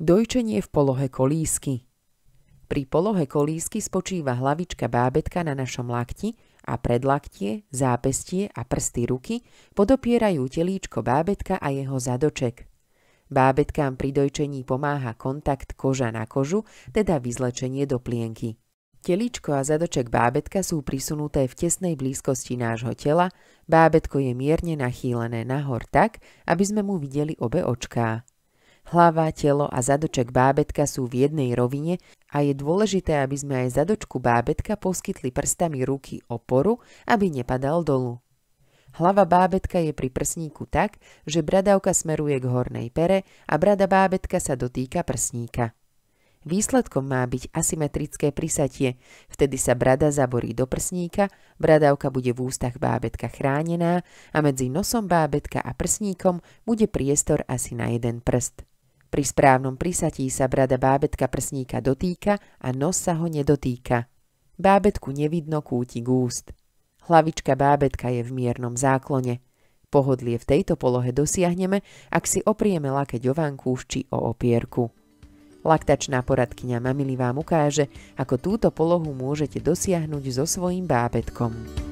Dojčenie v polohe kolísky. Pri polohe kolísky spočíva hlavička bábetka na našom lakti a predlaktie, zápestie a prsty ruky podopierajú telíčko bábetka a jeho zadoček. Bábetkám pri dojčení pomáha kontakt koža na kožu, teda vyzlečenie do plienky. Telíčko a zadoček bábetka sú prisunuté v tesnej blízkosti nášho tela, bábetko je mierne nachýlené nahor tak, aby sme mu videli obe očká. Hlava, telo a zadoček bábetka sú v jednej rovine a je dôležité, aby sme aj zadočku bábetka poskytli prstami ruky oporu, aby nepadal dolu. Hlava bábetka je pri prsníku tak, že bradavka smeruje k hornej pere a brada bábetka sa dotýka prsníka. Výsledkom má byť asymetrické prisatie, vtedy sa brada zaborí do prsníka, bradavka bude v ústach bábetka chránená a medzi nosom bábetka a prsníkom bude priestor asi na jeden prst. Pri správnom prísatí sa brada bábetka prsníka dotýka a nos sa ho nedotýka. Bábetku nevidno kúti gúst. Hlavička bábetka je v miernom záklone. Pohodlie v tejto polohe dosiahneme, ak si oprieme lakeť o vankúš či o opierku. Laktačná poradkyňa Mamily vám ukáže, ako túto polohu môžete dosiahnuť so svojím bábetkom.